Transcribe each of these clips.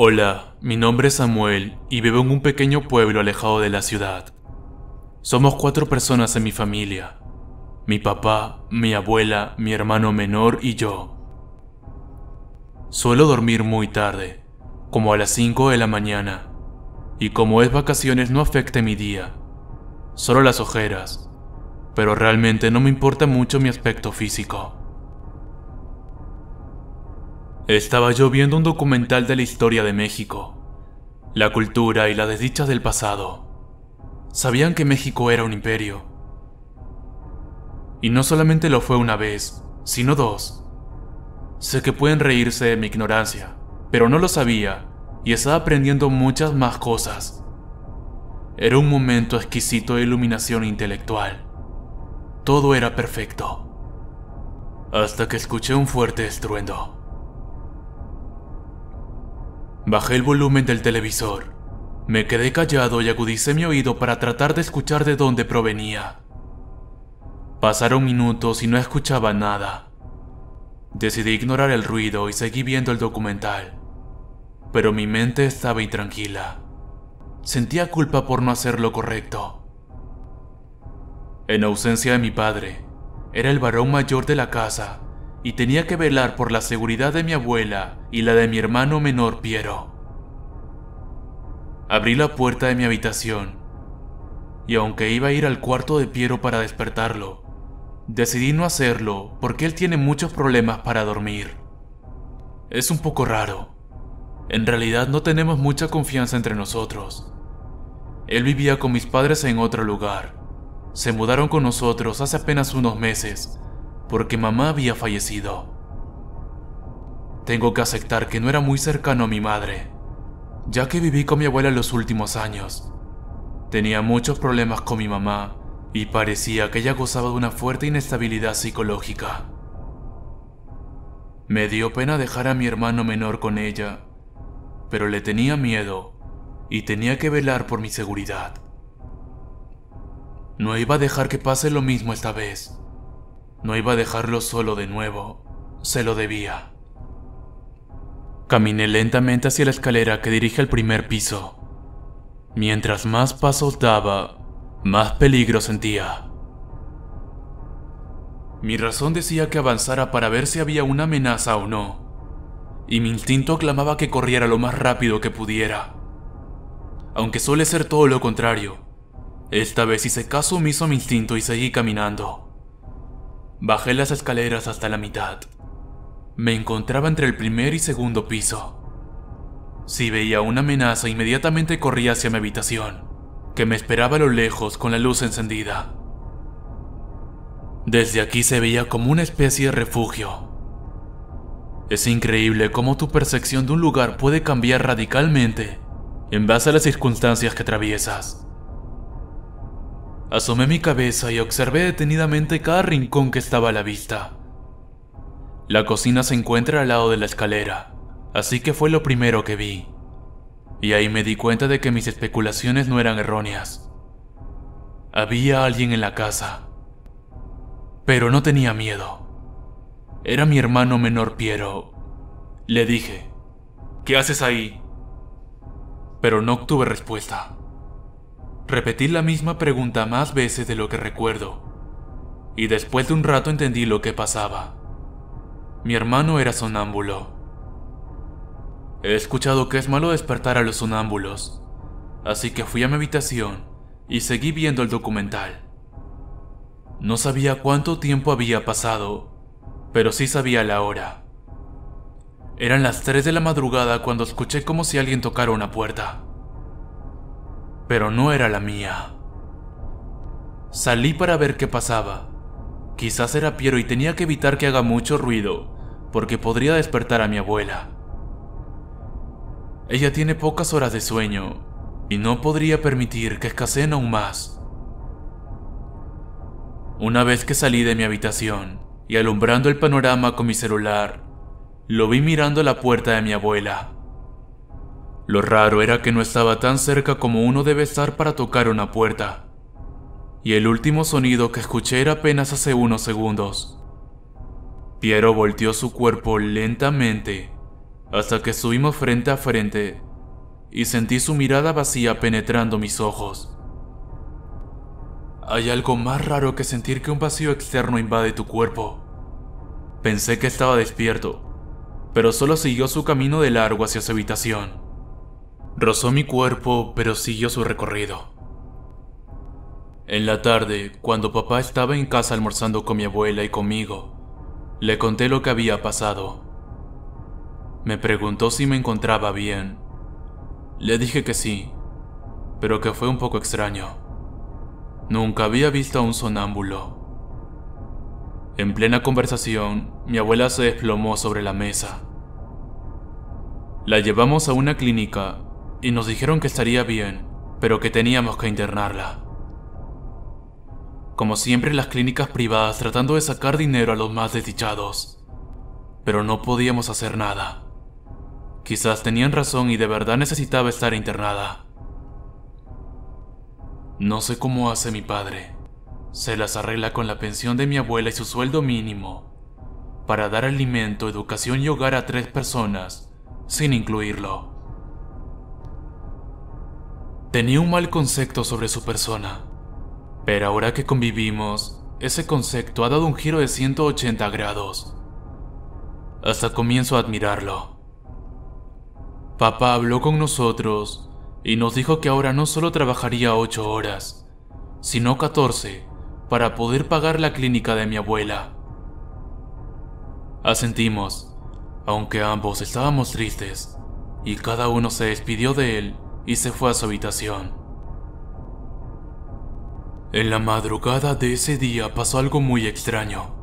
Hola, mi nombre es Samuel y vivo en un pequeño pueblo alejado de la ciudad. Somos cuatro personas en mi familia. Mi papá, mi abuela, mi hermano menor y yo. Suelo dormir muy tarde, como a las 5 de la mañana, y como es vacaciones no afecta mi día, solo las ojeras, pero realmente no me importa mucho mi aspecto físico estaba yo viendo un documental de la historia de México, la cultura y las desdichas del pasado. Sabían que México era un imperio. Y no solamente lo fue una vez, sino dos. Sé que pueden reírse de mi ignorancia, pero no lo sabía y estaba aprendiendo muchas más cosas. Era un momento exquisito de iluminación intelectual. Todo era perfecto. Hasta que escuché un fuerte estruendo. Bajé el volumen del televisor. Me quedé callado y agudicé mi oído para tratar de escuchar de dónde provenía. Pasaron minutos y no escuchaba nada. Decidí ignorar el ruido y seguí viendo el documental. Pero mi mente estaba intranquila. Sentía culpa por no hacer lo correcto. En ausencia de mi padre, era el varón mayor de la casa y tenía que velar por la seguridad de mi abuela y la de mi hermano menor Piero. Abrí la puerta de mi habitación y aunque iba a ir al cuarto de Piero para despertarlo, decidí no hacerlo porque él tiene muchos problemas para dormir. Es un poco raro. En realidad no tenemos mucha confianza entre nosotros. Él vivía con mis padres en otro lugar. Se mudaron con nosotros hace apenas unos meses porque mamá había fallecido. Tengo que aceptar que no era muy cercano a mi madre, ya que viví con mi abuela los últimos años. Tenía muchos problemas con mi mamá y parecía que ella gozaba de una fuerte inestabilidad psicológica. Me dio pena dejar a mi hermano menor con ella, pero le tenía miedo y tenía que velar por mi seguridad. No iba a dejar que pase lo mismo esta vez. No iba a dejarlo solo de nuevo. Se lo debía. Caminé lentamente hacia la escalera que dirige al primer piso. Mientras más pasos daba, más peligro sentía. Mi razón decía que avanzara para ver si había una amenaza o no, y mi instinto clamaba que corriera lo más rápido que pudiera. Aunque suele ser todo lo contrario, esta vez hice caso omiso a mi instinto y seguí caminando. Bajé las escaleras hasta la mitad. Me encontraba entre el primer y segundo piso. Si veía una amenaza, inmediatamente corría hacia mi habitación, que me esperaba a lo lejos con la luz encendida. Desde aquí se veía como una especie de refugio. Es increíble cómo tu percepción de un lugar puede cambiar radicalmente en base a las circunstancias que atraviesas. Asomé mi cabeza y observé detenidamente cada rincón que estaba a la vista. La cocina se encuentra al lado de la escalera, así que fue lo primero que vi. Y ahí me di cuenta de que mis especulaciones no eran erróneas. Había alguien en la casa. Pero no tenía miedo. Era mi hermano menor Piero. Le dije, ¿qué haces ahí? Pero no obtuve respuesta repetí la misma pregunta más veces de lo que recuerdo, y después de un rato entendí lo que pasaba. Mi hermano era sonámbulo. He escuchado que es malo despertar a los sonámbulos, así que fui a mi habitación y seguí viendo el documental. No sabía cuánto tiempo había pasado, pero sí sabía la hora. Eran las 3 de la madrugada cuando escuché como si alguien tocara una puerta pero no era la mía. Salí para ver qué pasaba. Quizás era Piero y tenía que evitar que haga mucho ruido, porque podría despertar a mi abuela. Ella tiene pocas horas de sueño y no podría permitir que escaseen aún más. Una vez que salí de mi habitación y alumbrando el panorama con mi celular, lo vi mirando la puerta de mi abuela. Lo raro era que no estaba tan cerca como uno debe estar para tocar una puerta. Y el último sonido que escuché era apenas hace unos segundos. Piero volteó su cuerpo lentamente hasta que subimos frente a frente y sentí su mirada vacía penetrando mis ojos. Hay algo más raro que sentir que un vacío externo invade tu cuerpo. Pensé que estaba despierto, pero solo siguió su camino de largo hacia su habitación. Rozó mi cuerpo, pero siguió su recorrido. En la tarde, cuando papá estaba en casa almorzando con mi abuela y conmigo, le conté lo que había pasado. Me preguntó si me encontraba bien. Le dije que sí, pero que fue un poco extraño. Nunca había visto a un sonámbulo. En plena conversación, mi abuela se desplomó sobre la mesa. La llevamos a una clínica y nos dijeron que estaría bien, pero que teníamos que internarla. Como siempre las clínicas privadas tratando de sacar dinero a los más desdichados. Pero no podíamos hacer nada. Quizás tenían razón y de verdad necesitaba estar internada. No sé cómo hace mi padre. Se las arregla con la pensión de mi abuela y su sueldo mínimo para dar alimento, educación y hogar a tres personas, sin incluirlo. Tenía un mal concepto sobre su persona, pero ahora que convivimos, ese concepto ha dado un giro de 180 grados. Hasta comienzo a admirarlo. Papá habló con nosotros y nos dijo que ahora no solo trabajaría 8 horas, sino 14 para poder pagar la clínica de mi abuela. Asentimos, aunque ambos estábamos tristes, y cada uno se despidió de él y se fue a su habitación. En la madrugada de ese día pasó algo muy extraño.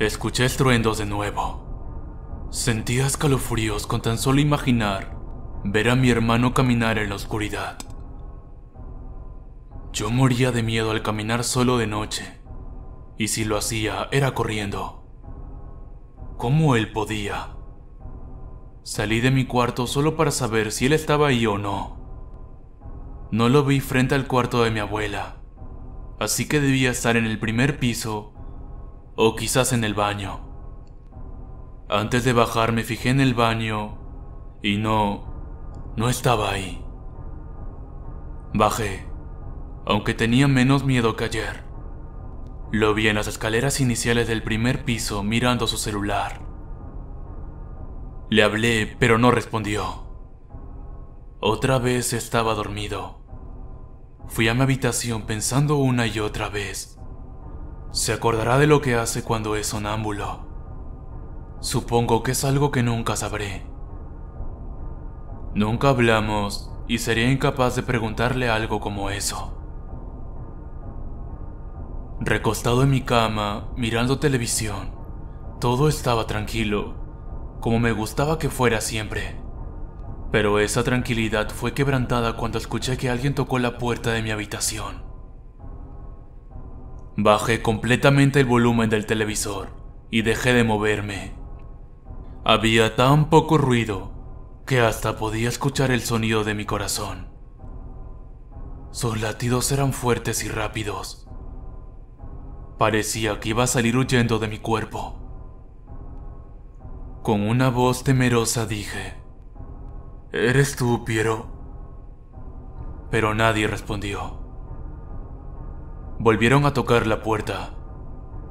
Escuché estruendos de nuevo. Sentía escalofríos con tan solo imaginar ver a mi hermano caminar en la oscuridad. Yo moría de miedo al caminar solo de noche, y si lo hacía era corriendo. ¿Cómo él podía? Salí de mi cuarto solo para saber si él estaba ahí o no. No lo vi frente al cuarto de mi abuela, así que debía estar en el primer piso o quizás en el baño. Antes de bajar me fijé en el baño y no, no estaba ahí. Bajé, aunque tenía menos miedo que ayer. Lo vi en las escaleras iniciales del primer piso mirando su celular. Le hablé, pero no respondió. Otra vez estaba dormido. Fui a mi habitación pensando una y otra vez. Se acordará de lo que hace cuando es sonámbulo. Supongo que es algo que nunca sabré. Nunca hablamos y sería incapaz de preguntarle algo como eso. Recostado en mi cama, mirando televisión, todo estaba tranquilo, como me gustaba que fuera siempre. Pero esa tranquilidad fue quebrantada cuando escuché que alguien tocó la puerta de mi habitación. Bajé completamente el volumen del televisor y dejé de moverme. Había tan poco ruido que hasta podía escuchar el sonido de mi corazón. Sus latidos eran fuertes y rápidos. Parecía que iba a salir huyendo de mi cuerpo. Con una voz temerosa dije, ¿Eres tú, Piero? Pero nadie respondió. Volvieron a tocar la puerta.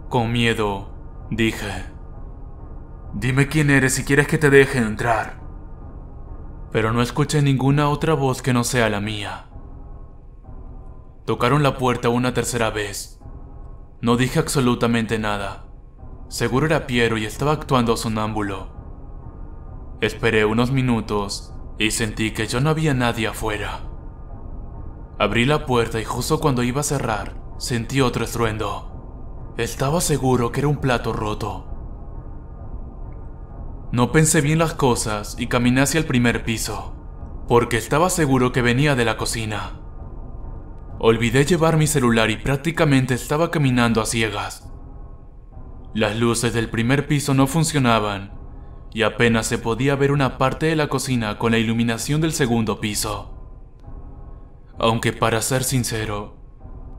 Con miedo, dije, Dime quién eres si quieres que te deje entrar. Pero no escuché ninguna otra voz que no sea la mía. Tocaron la puerta una tercera vez. No dije absolutamente nada. Seguro era Piero y estaba actuando sonámbulo. Esperé unos minutos y sentí que yo no había nadie afuera. Abrí la puerta y justo cuando iba a cerrar, sentí otro estruendo. Estaba seguro que era un plato roto. No pensé bien las cosas y caminé hacia el primer piso, porque estaba seguro que venía de la cocina. Olvidé llevar mi celular y prácticamente estaba caminando a ciegas las luces del primer piso no funcionaban y apenas se podía ver una parte de la cocina con la iluminación del segundo piso. Aunque para ser sincero,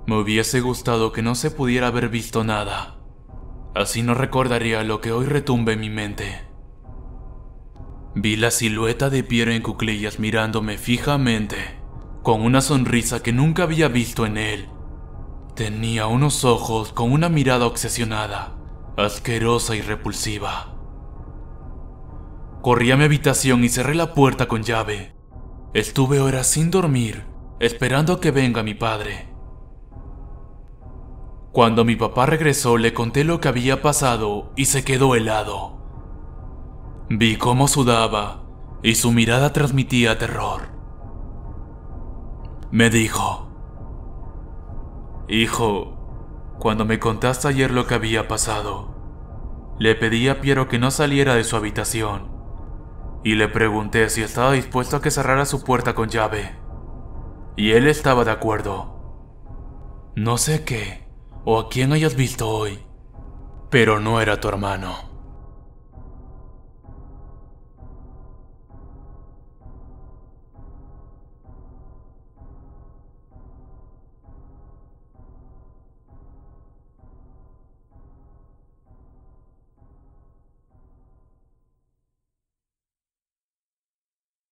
me hubiese gustado que no se pudiera haber visto nada. Así no recordaría lo que hoy retumbe en mi mente. Vi la silueta de Piero en cuclillas mirándome fijamente, con una sonrisa que nunca había visto en él. Tenía unos ojos con una mirada obsesionada asquerosa y repulsiva. Corrí a mi habitación y cerré la puerta con llave. Estuve horas sin dormir, esperando que venga mi padre. Cuando mi papá regresó le conté lo que había pasado y se quedó helado. Vi cómo sudaba y su mirada transmitía terror. Me dijo, Hijo, cuando me contaste ayer lo que había pasado. Le pedí a Piero que no saliera de su habitación y le pregunté si estaba dispuesto a que cerrara su puerta con llave. Y él estaba de acuerdo. No sé qué o a quién hayas visto hoy, pero no era tu hermano.